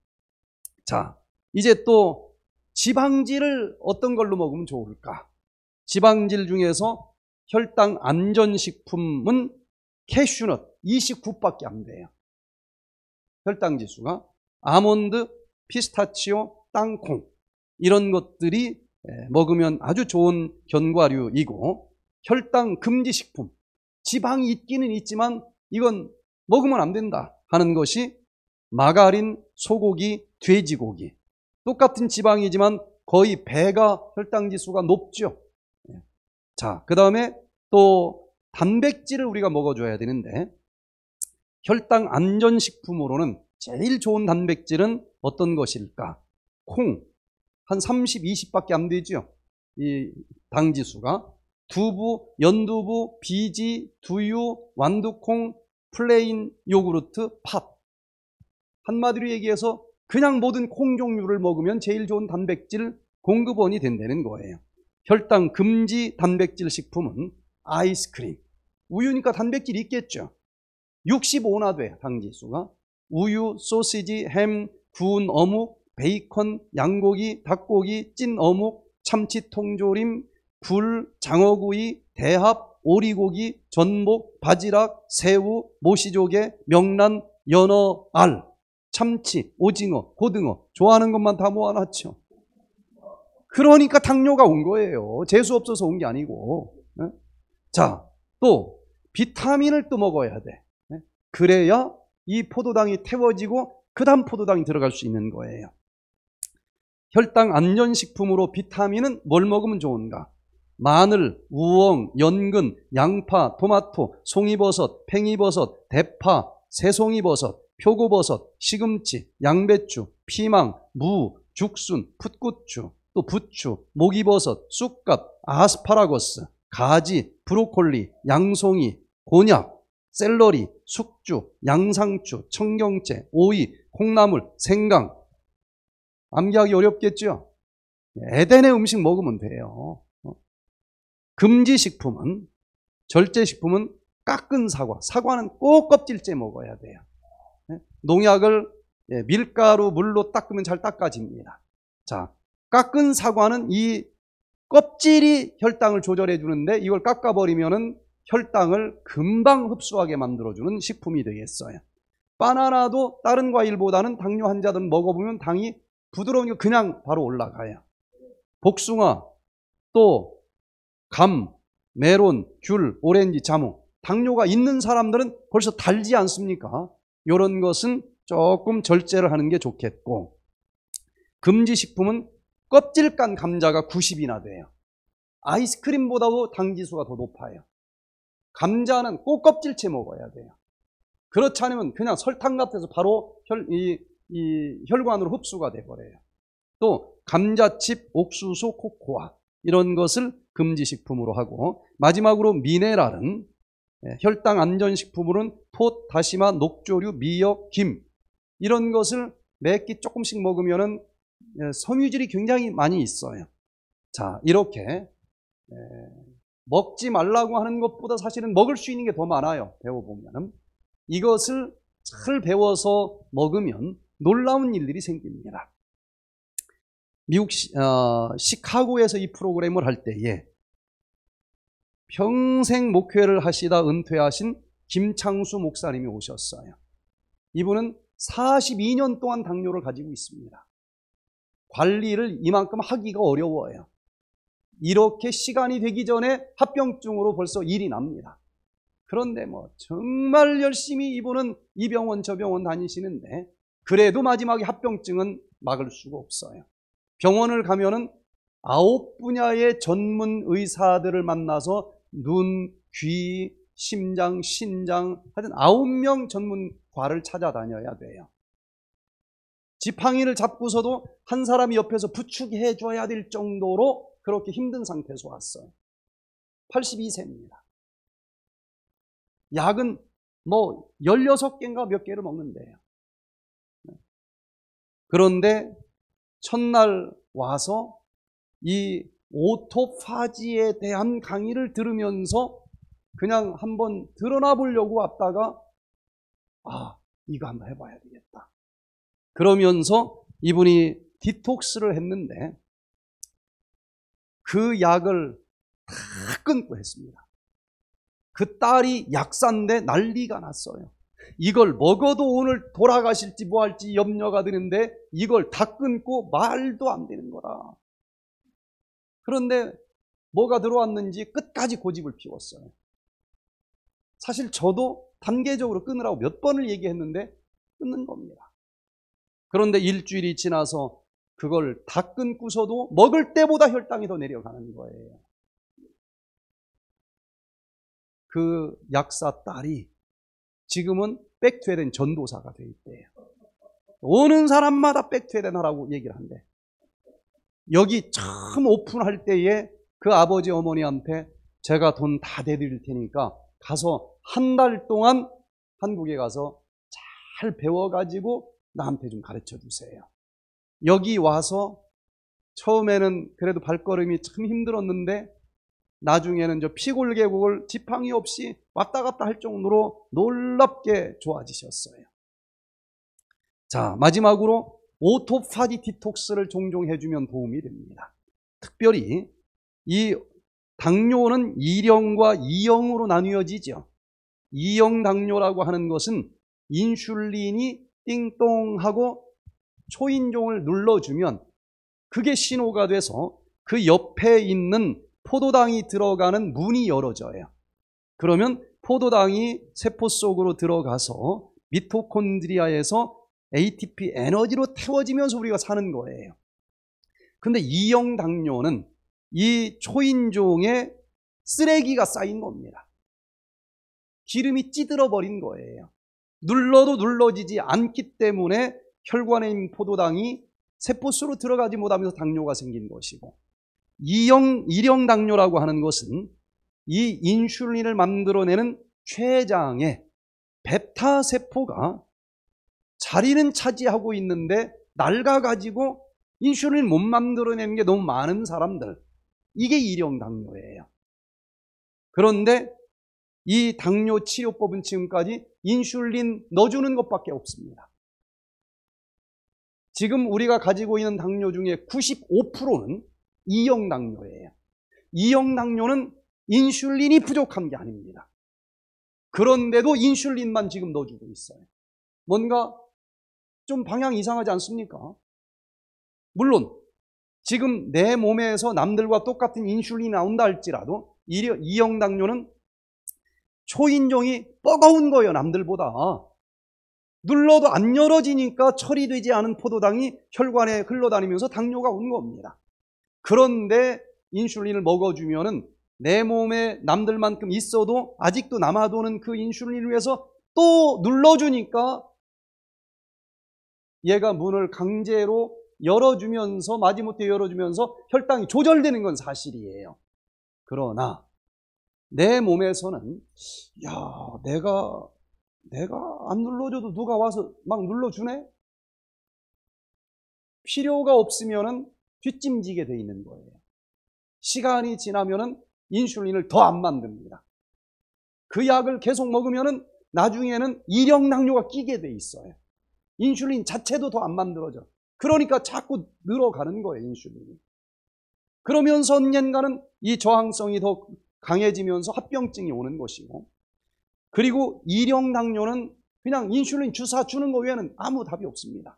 Speaker 1: 자, 이제 또 지방질을 어떤 걸로 먹으면 좋을까? 지방질 중에서 혈당 안전식품은 캐슈넛 29밖에 안 돼요. 혈당 지수가 아몬드, 피스타치오, 땅콩 이런 것들이 예, 먹으면 아주 좋은 견과류이고 혈당 금지 식품 지방이 있기는 있지만 이건 먹으면 안 된다 하는 것이 마가린, 소고기, 돼지고기 똑같은 지방이지만 거의 배가 혈당 지수가 높죠. 자, 그 다음에 또 단백질을 우리가 먹어줘야 되는데 혈당 안전식품으로는 제일 좋은 단백질은 어떤 것일까? 콩. 한 30, 20밖에 안 되죠. 이 당지수가. 두부, 연두부, 비지, 두유, 완두콩, 플레인 요구르트, 팥. 한마디로 얘기해서 그냥 모든 콩 종류를 먹으면 제일 좋은 단백질 공급원이 된다는 거예요. 혈당 금지 단백질 식품은 아이스크림. 우유니까 단백질이 있겠죠. 65나 돼, 당지수가. 우유, 소시지, 햄, 구운 어묵, 베이컨, 양고기, 닭고기, 찐 어묵, 참치 통조림, 굴, 장어구이, 대합, 오리고기, 전복, 바지락, 새우, 모시조개, 명란, 연어, 알, 참치, 오징어, 고등어 좋아하는 것만 다 모아놨죠. 그러니까 당뇨가 온 거예요. 재수 없어서 온 게 아니고. 네? 자, 또 비타민을 또 먹어야 돼. 네? 그래야 이 포도당이 태워지고 그 다음 포도당이 들어갈 수 있는 거예요. 혈당 안전식품으로 비타민은 뭘 먹으면 좋은가? 마늘, 우엉, 연근, 양파, 토마토, 송이버섯, 팽이버섯, 대파, 새송이버섯, 표고버섯, 시금치, 양배추, 피망, 무, 죽순, 풋고추, 또 부추, 목이버섯, 쑥갓, 아스파라거스, 가지, 브로콜리, 양송이, 곤약, 샐러리, 숙주, 양상추, 청경채, 오이, 콩나물, 생강. 암기하기 어렵겠죠? 에덴의 음식 먹으면 돼요. 어? 금지식품은, 절제식품은 깎은 사과. 사과는 꼭 껍질째 먹어야 돼요. 예? 농약을 예, 밀가루, 물로 닦으면 잘 닦아집니다. 자, 깎은 사과는 이 껍질이 혈당을 조절해 주는데 이걸 깎아버리면은 혈당을 금방 흡수하게 만들어주는 식품이 되겠어요. 바나나도 다른 과일보다는 당뇨 환자들은 먹어보면 당이 부드러운게 그냥 바로 올라가요. 복숭아, 또 감, 메론, 귤, 오렌지, 자몽. 당뇨가 있는 사람들은 벌써 달지 않습니까? 이런 것은 조금 절제를 하는 게 좋겠고 금지식품은 껍질 깐 감자가 90이나 돼요. 아이스크림보다도 당지수가 더 높아요. 감자는 꼭 껍질째 먹어야 돼요. 그렇지 않으면 그냥 설탕 같아서 바로 혈, 이, 이 혈관으로 흡수가 돼버려요. 또 감자칩, 옥수수, 코코아 이런 것을 금지식품으로 하고 마지막으로 미네랄은 예, 혈당 안전식품으로는 톳, 다시마, 녹조류, 미역, 김 이런 것을 매끼 조금씩 먹으면 예, 섬유질이 굉장히 많이 있어요. 자, 이렇게 예, 먹지 말라고 하는 것보다 사실은 먹을 수 있는 게 더 많아요. 배워보면은. 이것을 잘 배워서 먹으면 놀라운 일들이 생깁니다. 미국 시, 어, 시카고에서 이 프로그램을 할 때에 평생 목회를 하시다 은퇴하신 김창수 목사님이 오셨어요. 이분은 42년 동안 당뇨를 가지고 있습니다. 관리를 이만큼 하기가 어려워요. 이렇게 시간이 되기 전에 합병증으로 벌써 일이 납니다. 그런데 뭐 정말 열심히 이분은 이 병원 저 병원 다니시는데 그래도 마지막에 합병증은 막을 수가 없어요. 병원을 가면은 아홉 분야의 전문 의사들을 만나서 눈, 귀, 심장, 신장 하여튼 아홉 명 전문과를 찾아다녀야 돼요. 지팡이를 잡고서도 한 사람이 옆에서 부축해 줘야 될 정도로 그렇게 힘든 상태에서 왔어요. 82세입니다. 약은 뭐 16개인가 몇 개를 먹는데요. 그런데 첫날 와서 이 오토파지에 대한 강의를 들으면서 그냥 한번 드러나 보려고 왔다가 아, 이거 한번 해봐야 되겠다. 그러면서 이분이 디톡스를 했는데 그 약을 다 끊고 했습니다. 그 딸이 약산데 난리가 났어요. 이걸 먹어도 오늘 돌아가실지 뭐할지 염려가 되는데 이걸 다 끊고 말도 안 되는 거라. 그런데 뭐가 들어왔는지 끝까지 고집을 피웠어요. 사실 저도 단계적으로 끊으라고 몇 번을 얘기했는데 끊는 겁니다. 그런데 일주일이 지나서 그걸 다 끊고서도 먹을 때보다 혈당이 더 내려가는 거예요. 그 약사 딸이 지금은 백퇴된 전도사가 돼 있대요. 오는 사람마다 백퇴되나라고 얘기를 한대. 여기 처음 오픈할 때에 그 아버지 어머니한테 제가 돈 다 대드릴 테니까 가서 한 달 동안 한국에 가서 잘 배워가지고 나한테 좀 가르쳐 주세요. 여기 와서 처음에는 그래도 발걸음이 참 힘들었는데 나중에는 저 피골 계곡을 지팡이 없이 왔다 갔다 할 정도로 놀랍게 좋아지셨어요. 자, 마지막으로 오토파지 디톡스를 종종 해주면 도움이 됩니다. 특별히 이 당뇨는 2령과 2형으로 나뉘어지죠. 2형 당뇨라고 하는 것은 인슐린이 띵동 하고 초인종을 눌러주면 그게 신호가 돼서 그 옆에 있는 포도당이 들어가는 문이 열어져요. 그러면 포도당이 세포 속으로 들어가서 미토콘드리아에서 ATP 에너지로 태워지면서 우리가 사는 거예요. 근데 이형 당뇨는 이 초인종에 쓰레기가 쌓인 겁니다. 기름이 찌들어 버린 거예요. 눌러도 눌러지지 않기 때문에 혈관에 있는 포도당이 세포수로 들어가지 못하면서 당뇨가 생긴 것이고 이형 일형 당뇨라고 하는 것은 이 인슐린을 만들어내는 췌장의 베타 세포가 자리는 차지하고 있는데 낡아가지고 인슐린 못 만들어내는 게 너무 많은 사람들 이게 일형 당뇨예요. 그런데 이 당뇨 치료법은 지금까지 인슐린 넣어주는 것밖에 없습니다. 지금 우리가 가지고 있는 당뇨 중에 95%는 이형 당뇨예요. 이형 당뇨는 인슐린이 부족한 게 아닙니다. 그런데도 인슐린만 지금 넣어주고 있어요. 뭔가 좀 방향 이상하지 않습니까? 물론 지금 내 몸에서 남들과 똑같은 인슐린이 나온다 할지라도 이형 당뇨는 초인종이 뻐거운 거예요, 남들보다. 눌러도 안 열어지니까 처리되지 않은 포도당이 혈관에 흘러다니면서 당뇨가 온 겁니다. 그런데 인슐린을 먹어주면은 내 몸에 남들만큼 있어도 아직도 남아도는 그 인슐린을 위해서 또 눌러주니까 얘가 문을 강제로 열어주면서 마지못해 열어주면서 혈당이 조절되는 건 사실이에요. 그러나 내 몸에서는 야 내가 내가 안 눌러줘도 누가 와서 막 눌러주네 필요가 없으면은 뒷짐지게 돼 있는 거예요. 시간이 지나면은 인슐린을 더 안 만듭니다. 그 약을 계속 먹으면은 나중에는 이력낭뇨가 끼게 돼 있어요. 인슐린 자체도 더 안 만들어져. 그러니까 자꾸 늘어가는 거예요, 인슐린이. 그러면서 언젠가는 이 저항성이 더 강해지면서 합병증이 오는 것이고 그리고 일형당뇨는 그냥 인슐린 주사 주는 거 외에는 아무 답이 없습니다.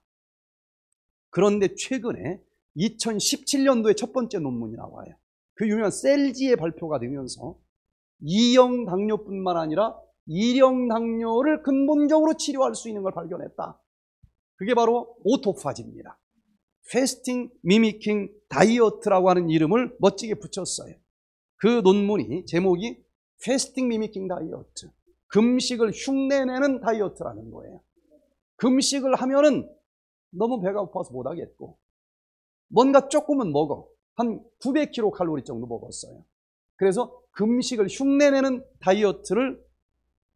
Speaker 1: 그런데 최근에 2017년도에 첫 번째 논문이 나와요. 그 유명한 셀지의 발표가 되면서 이형 당뇨뿐만 아니라 일형 당뇨를 근본적으로 치료할 수 있는 걸 발견했다. 그게 바로 오토파지입니다. 페스팅 미미킹 다이어트라고 하는 이름을 멋지게 붙였어요. 그 논문이 제목이 패스팅 미미킹 다이어트 금식을 흉내내는 다이어트라는 거예요 금식을 하면은 너무 배가 고파서 못하겠고 뭔가 조금은 먹어 한 900kcal 정도 먹었어요 그래서 금식을 흉내내는 다이어트를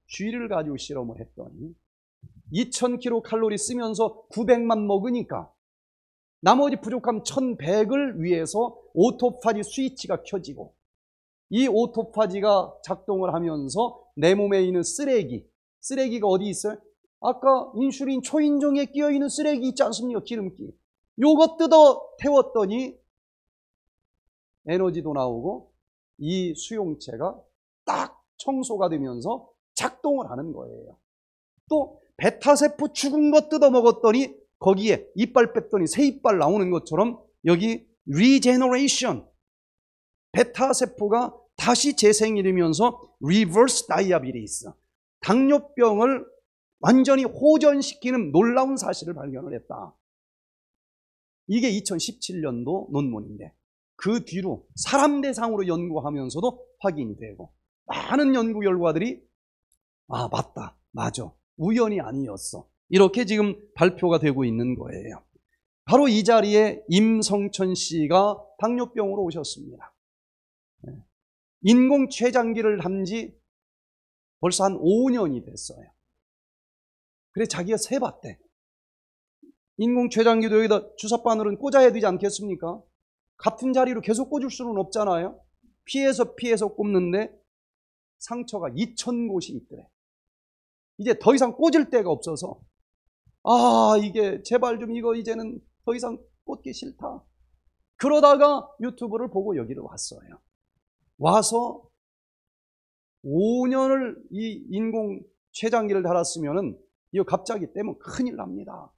Speaker 1: 쥐를 가지고 실험을 했더니 2000kcal 쓰면서 900만 먹으니까 나머지 부족함 1100을 위해서 오토파지 스위치가 켜지고 이 오토파지가 작동을 하면서 내 몸에 있는 쓰레기, 쓰레기가 어디 있어요? 아까 인슐린 초인종에 끼어 있는 쓰레기 있지 않습니까? 기름기. 요거 뜯어 태웠더니 에너지도 나오고 이 수용체가 딱 청소가 되면서 작동을 하는 거예요. 또 베타세포 죽은 것 뜯어 먹었더니 거기에 이빨 뺐더니 새 이빨 나오는 것처럼 여기 리제너레이션 베타 세포가 다시 재생이되면서 리버스 다이아비리스 당뇨병을 완전히 호전시키는 놀라운 사실을 발견을 했다. 이게 2017년도 논문인데 그 뒤로 사람 대상으로 연구하면서도 확인이 되고 많은 연구 결과들이 아 맞다 맞아 우연이 아니었어 이렇게 지금 발표가 되고 있는 거예요 바로 이 자리에 임성천 씨가 당뇨병으로 오셨습니다 인공 췌장기를 한지 벌써 한 5년이 됐어요. 그래 자기가 세봤대. 인공 췌장기도 여기다 주사바늘은 꽂아야 되지 않겠습니까? 같은 자리로 계속 꽂을 수는 없잖아요. 피해서 피해서 꼽는데 상처가 2천 곳이 있더래. 이제 더 이상 꽂을 데가 없어서 아 이게 제발 좀 이거 이제는 더 이상 꽂기 싫다. 그러다가 유튜브를 보고 여기로 왔어요. 와서 5년을 이 인공 췌장기를 달았으면은 이거 갑자기 떼면 큰일 납니다.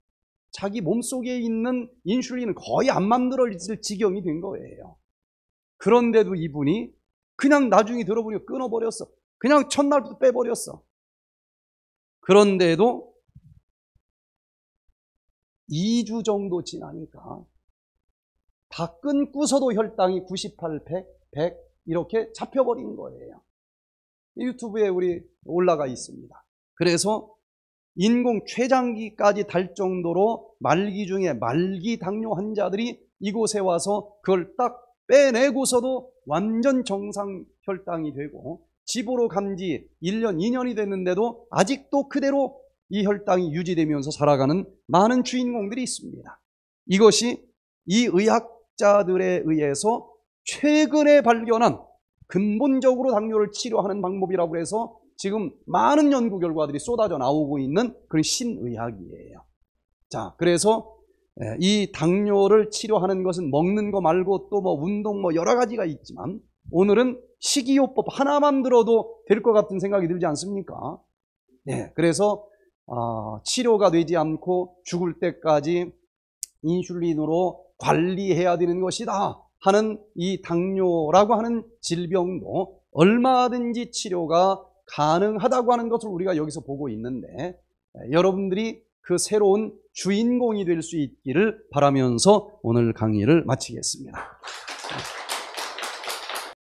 Speaker 1: 자기 몸속에 있는 인슐린은 거의 안 만들어질 지경이 된 거예요. 그런데도 이분이 그냥 나중에 들어보니까 끊어버렸어. 그냥 첫날부터 빼버렸어. 그런데도 2주 정도 지나니까 다 끊고서도 혈당이 98, 100, 100, 이렇게 잡혀버린 거예요. 유튜브에 우리 올라가 있습니다. 그래서 인공 췌장기까지 달 정도로 말기 중에 말기 당뇨 환자들이 이곳에 와서 그걸 딱 빼내고서도 완전 정상 혈당이 되고 집으로 간지 1년, 2년이 됐는데도 아직도 그대로 이 혈당이 유지되면서 살아가는 많은 주인공들이 있습니다. 이것이 이 의학자들에 의해서 최근에 발견한 근본적으로 당뇨를 치료하는 방법이라고 해서 지금 많은 연구 결과들이 쏟아져 나오고 있는 그런 신의학이에요. 자, 그래서 이 당뇨를 치료하는 것은 먹는 거 말고 또 뭐 운동 뭐 여러 가지가 있지만 오늘은 식이요법 하나만 들어도 될 것 같은 생각이 들지 않습니까? 네, 그래서 어, 치료가 되지 않고 죽을 때까지 인슐린으로 관리해야 되는 것이다. 하는 이 당뇨라고 하는 질병도 얼마든지 치료가 가능하다고 하는 것을 우리가 여기서 보고 있는데 여러분들이 그 새로운 주인공이 될 수 있기를 바라면서 오늘 강의를 마치겠습니다.